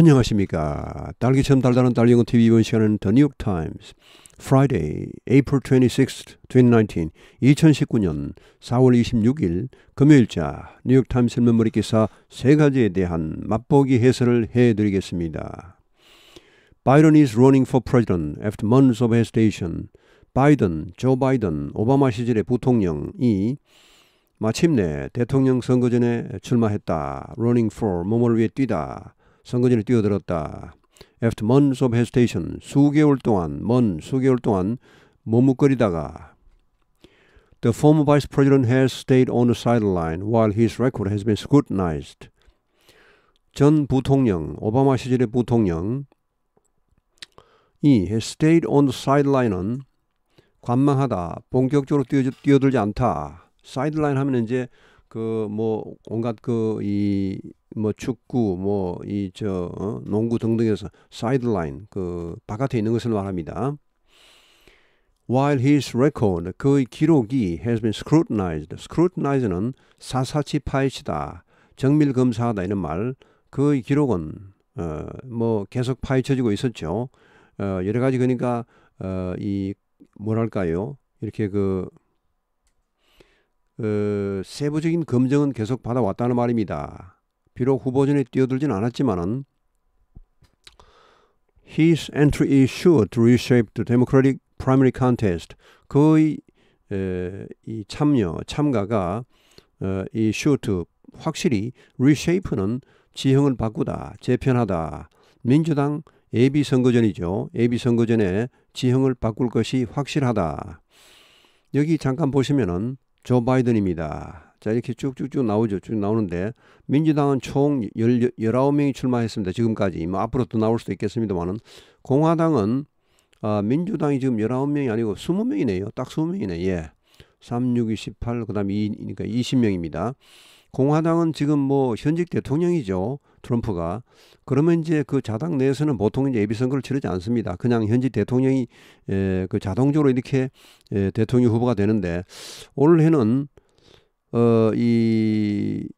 안녕하십니까. 딸기처럼 달달한 달리고 TV 이번 시간은 The New York Times, Friday, April 26, 2019, 2019년 4월 26일 금요일자 뉴욕 타임스 메모리 기사 세 가지에 대한 맛보기 해설을 해드리겠습니다. Biden is running for president after months of hesitation. 바이든, 조 바이든, 오바마 시절의 부통령이 마침내 대통령 선거 전에 출마했다. running for, 몸을 위해 뛰다. 선거진에 뛰어들었다. After months of hesitation, 수개월 동안, 먼 수개월 동안 머뭇거리다가 The former vice president has stayed on the sideline while his record has been scrutinized. 전 부통령, 오바마 시절의 부통령 이 has stayed on the sideline은 관망하다, 본격적으로 뛰어, 들지 않다. sideline 하면 이제 그뭐 온갖 그 이 뭐 축구 뭐 이저 어, 농구 등등에서 사이드라인 그 바깥에 있는 것을 말합니다. While his record 그의 기록이 has been scrutinized. scrutinize는 사사치 파헤치다, 정밀 검사하다 이런 말. 그의 기록은 어뭐 계속 파헤쳐지고 있었죠. 어 여러 가지 그러니까 어이 뭐랄까요? 이렇게 그 어, 세부적인 검증은 계속 받아왔다는 말입니다. 비록 후보전에 뛰어들진 않았지만은 His entry is sure to reshape the Democratic primary contest. 그의 에, 어, 이 참여, 참가가 어, 이 s u 확실히 reshape는 지형을 바꾸다, 재편하다. 민주당 예비 선거전이죠. 예비 선거전에 지형을 바꿀 것이 확실하다. 여기 잠깐 보시면은 조 바이든입니다. 자, 이렇게 쭉쭉쭉 나오죠. 쭉 나오는데 민주당은 총 열, 19명이 출마했습니다. 지금까지. 뭐 앞으로 또 나올 수도 있겠습니다만은 공화당은 아, 민주당이 지금 19명이 아니고 20명이네요. 딱 20명이네. 예. 3, 6, 2, 18, 그 다음에 2, 그러니까 20명입니다. 공화당은 지금 뭐 현직 대통령이죠. 트럼프가 그러면 이제 그 자당 내에서는 보통 이제 예비 선거를 치르지 않습니다. 그냥 현직 대통령이 에, 그 자동적으로 이렇게 에, 대통령 후보가 되는데 올해는 어 이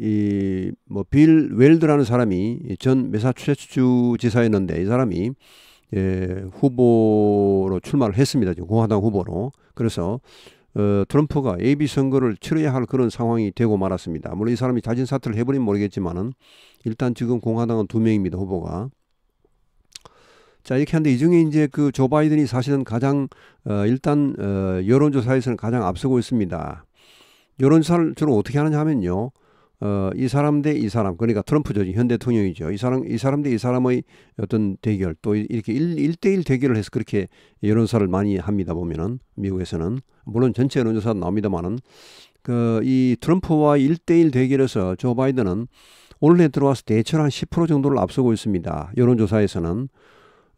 이 뭐 빌 웰드라는 사람이 전 메사추세츠 주 지사였는데 이 사람이 예, 후보로 출마를 했습니다. 지금 공화당 후보로. 그래서 어, 트럼프가 예비 선거를 치러야 할 그런 상황이 되고 말았습니다. 물론 이 사람이 자진 사퇴를 해버리면 모르겠지만은 일단 지금 공화당은 두 명입니다 후보가. 자 이렇게 하는데 이 중에 이제 그 조 바이든이 사실은 가장 어, 일단 어, 여론조사에서는 가장 앞서고 있습니다. 여론조사를 주로 어떻게 하느냐 하면요. 어, 이 사람 대 이 사람 그러니까 트럼프 조현 대통령이죠. 이 사람 이 사람 대 이 사람의 어떤 대결 또 이렇게 일대일 대결을 해서 그렇게 여론사를 많이 합니다 보면은 미국에서는 물론 전체 여론조사 나옵니다만은 그이 트럼프와 일대일 대결에서 조 바이든은 올해 들어와서 대체로 한 10% 정도를 앞서고 있습니다. 여론조사에서는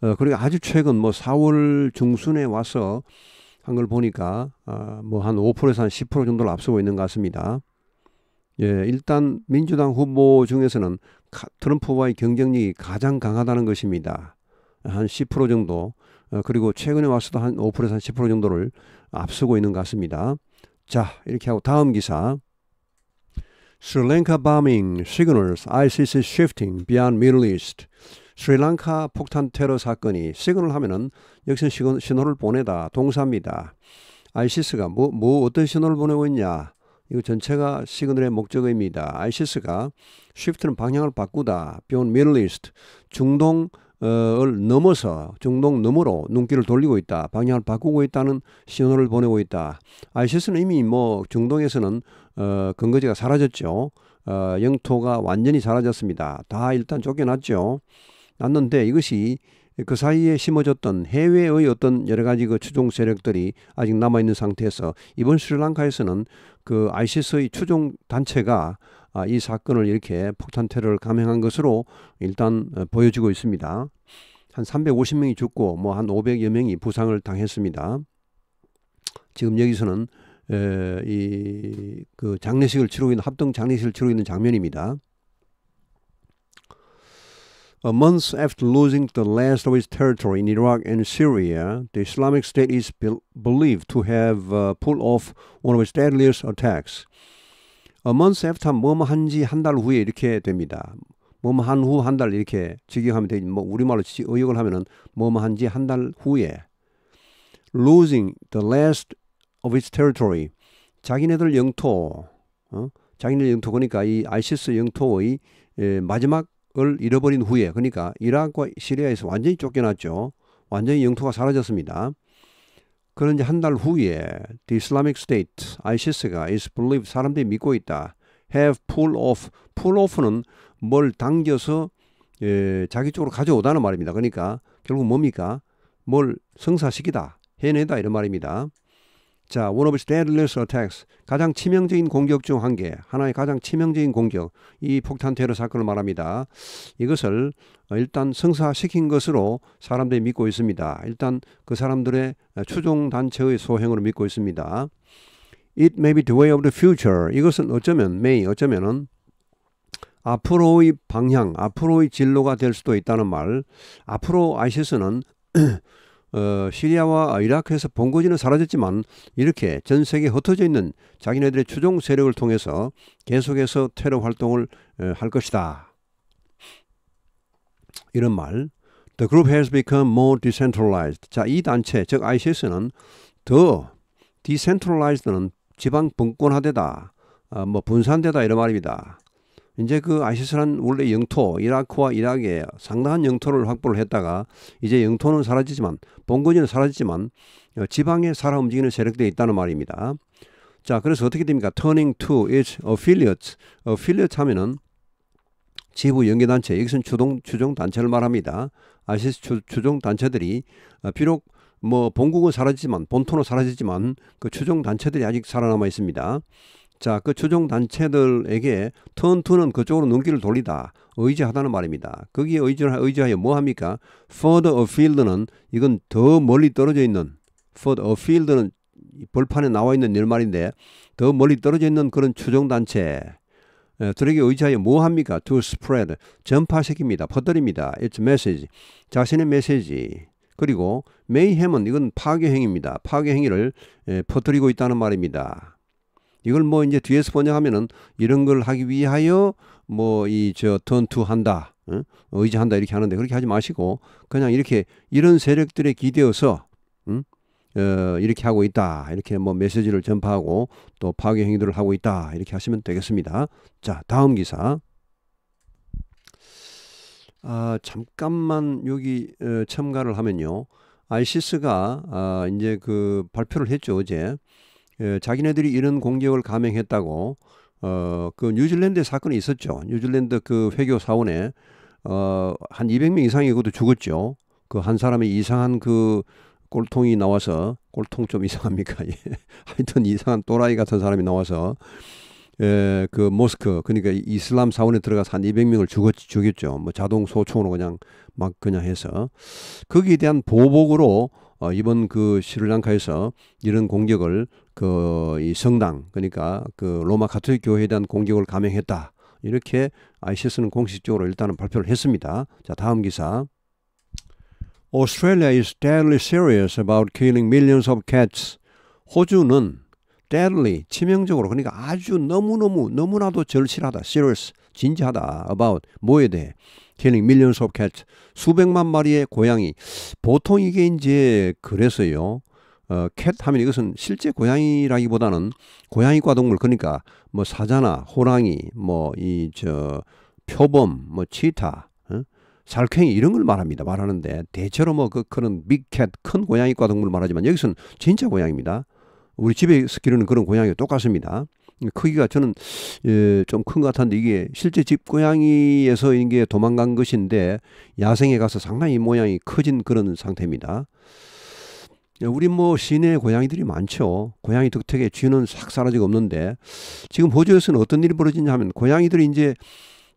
어, 그리고 아주 최근 뭐 4월 중순에 와서 한 걸 보니까 어, 뭐 한 5%에서 한 10% 정도를 앞서고 있는 것 같습니다. 예, 일단 민주당 후보 중에서는 트럼프와의 경쟁력이 가장 강하다는 것입니다. 한 10% 정도 어, 그리고 최근에 와서도 한 5%에서 10% 정도를 앞서고 있는 것 같습니다. 자 이렇게 하고 다음 기사 스리랑카 bombing signals ICC shifting beyond Middle East 스리랑카 폭탄 테러 사건이 시그널 하면은 역시 신호를 보내다 동사입니다. ICC가 뭐, 뭐 어떤 신호를 보내고 있냐 이거 전체가 시그널의 목적입니다. ISIS가 shift는 방향을 바꾸다. beyond Middle East 중동을 어, 넘어서 중동 너머로 눈길을 돌리고 있다. 방향을 바꾸고 있다는 신호를 보내고 있다. ISIS는 이미 뭐 중동에서는 어, 근거지가 사라졌죠. 어, 영토가 완전히 사라졌습니다. 다 일단 쫓겨났죠. 났는데 이것이 그 사이에 심어졌던 해외의 어떤 여러 가지 그 추종 세력들이 아직 남아 있는 상태에서 이번 스리랑카에서는 그 i 이시스의 추종 단체가 아, 이 사건을 이렇게 폭탄 테러를 감행한 것으로 일단 어, 보여지고 있습니다. 한 350명이 죽고 뭐 한 500여 명이 부상을 당했습니다. 지금 여기서는 이 그 장례식을 치르고 있는 합동 장례식을 치르고 있는 장면입니다. A month after losing the last of its territory in Iraq and Syria, the Islamic State is be- believed to have uh, pulled off one of its deadliest attacks. A month after 뭐뭐한 한지 한달 후에 이렇게 됩니다. 뭐뭐한 후한 이렇게 직역하면 되지. 뭐 우리말로 의역을 하면은 뭐뭐한 한지 한달 후에 losing the last of its territory. 자기네들 영토, 어? 자기네들 영토 그러니까 이 ISIS 영토의 에, 마지막 을 잃어버린 후에 그러니까 이라크와 시리아에서 완전히 쫓겨났죠. 완전히 영토가 사라졌습니다. 그런 지한 달 후에 The Islamic State, ISIS가 is believed 사람들이 믿고 있다. have pull off. pull off는 뭘 당겨서 예, 자기 쪽으로 가져오다는 말입니다. 그러니까 결국 뭡니까? 뭘 성사시키다, 해내다 이런 말입니다. 자, one of deadliest attacks. 가장 치명적인 공격 중 한 개. 하나의 가장 치명적인 공격. 이 폭탄 테러 사건을 말합니다. 이것을 일단 성사시킨 것으로 사람들이 믿고 있습니다. 일단 그 사람들의 추종 단체의 소행으로 믿고 있습니다. It may be the way of the future. 이것은 어쩌면 may 어쩌면은 앞으로의 방향, 앞으로의 진로가 될 수도 있다는 말. 앞으로 아시스는 어, 시리아와 이라크에서 본거지는 사라졌지만 이렇게 전 세계에 흩어져 있는 자기네들의 추종 세력을 통해서 계속해서 테러 활동을 어, 할 것이다. 이런 말. The group has become more decentralized. 자, 이 단체, 즉 ISIS는 더 decentralized는 지방 분권화되다, 어, 뭐 분산되다 이런 말입니다. 이제 그 아시스란 원래 영토 이라크와 이라크에 상당한 영토를 확보를 했다가 이제 영토는 사라지지만 본거지는 사라지지만 어, 지방에 살아 움직이는 세력들이 있다는 말입니다. 자 그래서 어떻게 됩니까? Turning to its affiliates, affiliate 하면은 지부 연계단체 이것은 주동 추종 단체를 말합니다. 아시스 추, 추종 단체들이 어, 비록 뭐 본국은 사라지지만 본토는 사라지지만 그 추종 단체들이 아직 살아남아 있습니다. 자, 그 추종 단체들에게 턴투는 그쪽으로 눈길을 돌리다. 의지하다는 말입니다. 거기에 의지하, 의지하여 뭐 합니까? further afield는 이건 더 멀리 떨어져 있는 further afield는 벌판에 나와 있는 일말인데 더 멀리 떨어져 있는 그런 추종 단체 예, 들에게 의지하여 뭐 합니까? to spread 전파시킵니다. 퍼뜨립니다. its message 자신의 메시지 그리고 mayhem은 이건 파괴 행위입니다. 파괴 행위를 예, 퍼뜨리고 있다는 말입니다. 이걸 뭐 이제 뒤에서 번역하면은 이런 걸 하기 위하여 뭐 이 저 턴투한다 응? 의지한다 이렇게 하는데 그렇게 하지 마시고 그냥 이렇게 이런 세력들에 기대어서 응? 어, 이렇게 하고 있다 이렇게 뭐 메시지를 전파하고 또 파괴 행위들을 하고 있다 이렇게 하시면 되겠습니다. 자 다음 기사. 아, 잠깐만 여기 어, 참가를 하면요. 아이시스가 아, 이제 그 발표를 했죠 어제 예, 자기네들이 이런 공격을 감행했다고 어, 그 뉴질랜드 사건이 있었죠. 뉴질랜드 그 회교 사원에 어, 한 200명 이상이 그것도 죽었죠. 그 한 사람이 이상한 그 꼴통이 나와서 꼴통 좀 이상합니까? 예. 하여튼 이상한 또라이 같은 사람이 나와서 예, 그 모스크 그러니까 이슬람 사원에 들어가서 한 200명을 죽었 죽였죠. 뭐 자동 소총으로 그냥 막 그냥 해서 거기에 대한 보복으로 어, 이번 그 스리랑카에서 이런 공격을 그이 성당 그러니까 그 로마 가톨릭 교회에 대한 공격을 감행했다. 이렇게 ICS는 공식적으로 일단은 발표를 했습니다. 자, 다음 기사. Australia is deadly serious about killing millions of cats. 호주는 deadly 치명적으로 그러니까 아주 너무너무 너무나도 절실하다. serious 진지하다. about 뭐에 대해 k i 밀리언 n g m i 수백만 마리의 고양이. 보통 이게 이제 그래서요. 어, 캣 하면 이것은 실제 고양이라기보다는 고양이과 동물 그러니까 뭐 사자나 호랑이 뭐 이 저 표범 뭐 치타 어? 살쾡이 이런 걸 말합니다 말하는데 대체로 뭐 그 그런 빅캣 큰 고양이과 동물 말하지만 여기서는 진짜 고양입니다 우리 집에 키르는 그런 고양이 똑같습니다 크기가 저는 예, 좀큰 것 같은데 이게 실제 집고양이에서 이게 도망간 것인데 야생에 가서 상당히 모양이 커진 그런 상태입니다. 예, 우리 뭐 시내 고양이들이 많죠. 고양이 덕특의 쥐는 싹 사라지고 없는데 지금 호주에서는 어떤 일이 벌어지냐 하면 고양이들이 이제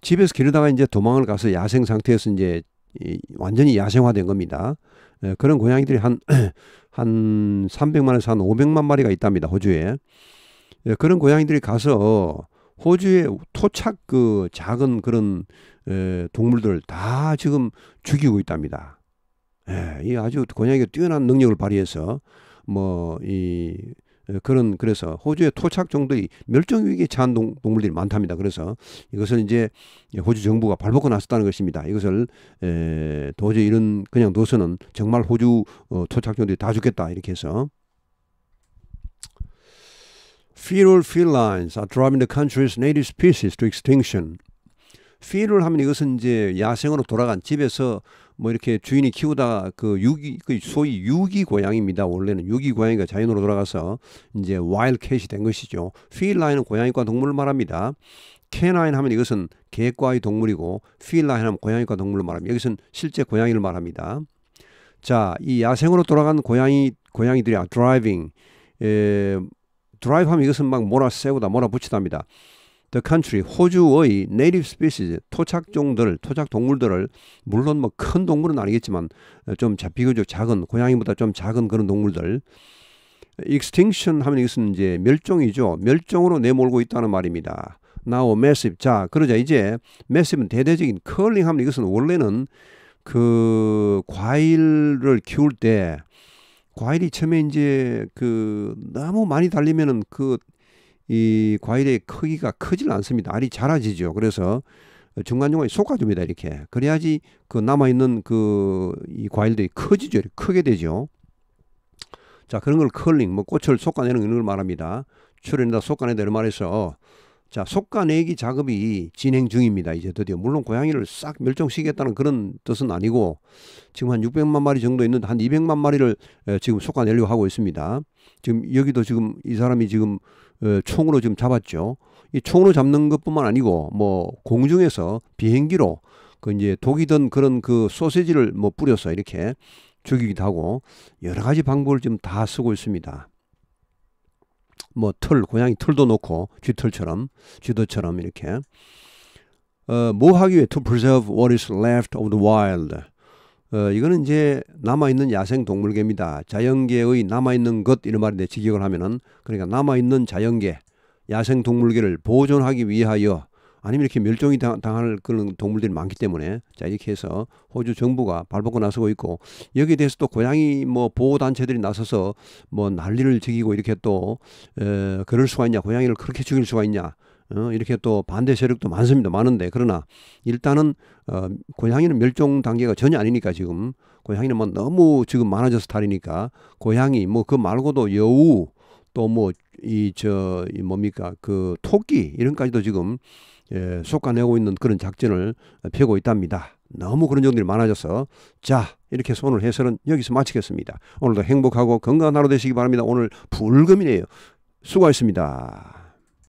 집에서 기르다가 이제 도망을 가서 야생 상태에서 이제 완전히 야생화된 겁니다. 예, 그런 고양이들이 한, 한 300만에서 한 500만 마리가 있답니다. 호주에. 예, 그런 고양이들이 가서 호주의 토착 그 작은 그런 에, 예, 동물들 다 지금 죽이고 있답니다. 예, 이 아주 고양이가 뛰어난 능력을 발휘해서 뭐이 예, 그런 그래서 호주의 토착 종들이 멸종 위기에 처한 동, 물들이 많답니다. 그래서 이것을 이제 호주 정부가 발벗고 나섰다는 것입니다. 이것을 에, 도저히 이런 그냥 둬서는 정말 호주 어, 토착 종들이 다 죽겠다 이렇게 해서 feral felines are driving the country's native species to extinction. feral 하면 이것은 이제 야생으로 돌아간 집에서 뭐 이렇게 주인이 키우다그 유기 그 소위 유기 고양이입니다. 원래는 유기 고양이가 자연으로 돌아가서 이제 와일캣이 된 것이죠. feline은 고양이과 동물을 말합니다. canine 하면 이것은 개과의 동물이고 feline 하면 고양이과 동물을 말합니다. 여기서 실제 고양이를 말합니다. 자, 이 야생으로 돌아간 고양이 고양이들이 driving 에, 드라이브 하면 이것은 막 몰아세우다 몰아붙이다입니다. The country, 호주의 native species, 토착종들, 토착동물들을 물론 뭐 큰 동물은 아니겠지만 좀 비교적 작은 고양이보다 좀 작은 그런 동물들 extinction 하면 이것은 이제 멸종이죠. 멸종으로 내몰고 있다는 말입니다. Now massive. 자, 그러자 이제 massive는 대대적인 curling 하면 이것은 원래는 그 과일을 키울 때 과일이 처음에 이제 그 너무 많이 달리면은 그 이 과일의 크기가 크질 않습니다. 알이 자라지죠 그래서 중간중간에 속아줍니다 이렇게. 그래야지 그 남아있는 그 이 과일들이 커지죠. 크게 되죠. 자, 그런 걸 컬링, 뭐 꽃을 솎아내는 이런 걸 말합니다. 출연에다 솎아내다 이런 말해서 자, 속가내기 작업이 진행 중입니다. 이제 드디어. 물론 고양이를 싹 멸종시키겠다는 그런 뜻은 아니고 지금 한 600만 마리 정도 있는데 한 200만 마리를 지금 속가내려고 하고 있습니다. 지금 여기도 지금 이 사람이 지금 어, 총으로 지금 잡았죠. 이 총으로 잡는 것뿐만 아니고 뭐 공중에서 비행기로 그 이제 독이든 그런 그 소세지를 뭐 뿌려서 이렇게 죽이기도 하고 여러 가지 방법을 지금 다 쓰고 있습니다. 뭐 털, 고양이 털도 놓고 쥐털처럼 쥐도처럼 이렇게 어, 뭐 하기 위해 to preserve what is left of the wild. 어, 이거는 이제 남아있는 야생 동물계입니다. 자연계의 남아있는 것 이런 말인데 직역을 하면은 그러니까 남아있는 자연계, 야생 동물계를 보존하기 위하여 아니면 이렇게 멸종이 당할 그런 동물들이 많기 때문에 자 이렇게 해서 호주 정부가 발벗고 나서고 있고 여기에 대해서 또 고양이 뭐 보호 단체들이 나서서 뭐 난리를 지기고 이렇게 또 에, 그럴 수가 있냐 고양이를 그렇게 죽일 수가 있냐 어, 이렇게 또 반대 세력도 많습니다. 많은데 그러나 일단은 어, 고양이는 멸종 단계가 전혀 아니니까 지금 고양이는 뭐 너무 지금 많아져서 다이니까 고양이 뭐 그 말고도 여우 또 뭐 이 저 이 뭡니까 그 토끼 이런까지도 지금 예, 솎아내고 있는 그런 작전을 펴고 있답니다. 너무 그런 정들이 많아져서 자 이렇게 오늘 해설은 여기서 마치겠습니다. 오늘도 행복하고 건강한 하루 되시기 바랍니다. 오늘 불금이네요. 수고하셨습니다.